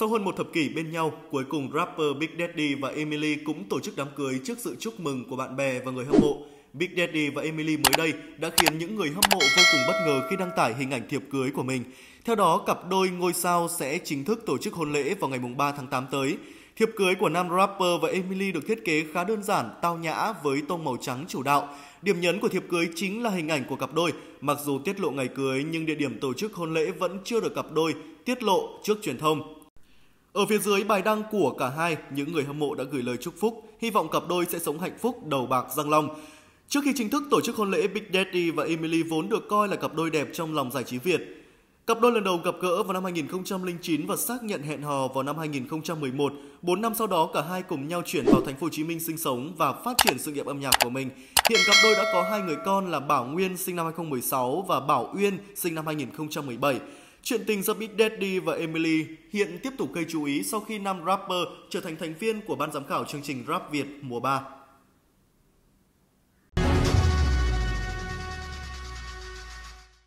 Sau hơn một thập kỷ bên nhau, cuối cùng rapper Big Daddy và Emily cũng tổ chức đám cưới trước sự chúc mừng của bạn bè và người hâm mộ. Big Daddy và Emily mới đây đã khiến những người hâm mộ vô cùng bất ngờ khi đăng tải hình ảnh thiệp cưới của mình. Theo đó, cặp đôi ngôi sao sẽ chính thức tổ chức hôn lễ vào ngày 3 tháng 8 tới. Thiệp cưới của nam rapper và Emily được thiết kế khá đơn giản, tao nhã với tông màu trắng chủ đạo. Điểm nhấn của thiệp cưới chính là hình ảnh của cặp đôi. Mặc dù tiết lộ ngày cưới nhưng địa điểm tổ chức hôn lễ vẫn chưa được cặp đôi tiết lộ trước truyền thông. Ở phía dưới bài đăng của cả hai, những người hâm mộ đã gửi lời chúc phúc, hy vọng cặp đôi sẽ sống hạnh phúc đầu bạc răng long. Trước khi chính thức tổ chức hôn lễ, Big Daddy và Emily vốn được coi là cặp đôi đẹp trong lòng giải trí Việt. Cặp đôi lần đầu gặp gỡ vào năm 2009 và xác nhận hẹn hò vào năm 2011. 4 năm sau đó cả hai cùng nhau chuyển vào thành phố Hồ Chí Minh sinh sống và phát triển sự nghiệp âm nhạc của mình. Hiện cặp đôi đã có hai người con là Bảo Nguyên sinh năm 2016 và Bảo Uyên sinh năm 2017. Chuyện tình giữa Big Daddy và Emily hiện tiếp tục gây chú ý sau khi nam rapper trở thành thành viên của ban giám khảo chương trình Rap Việt mùa 3.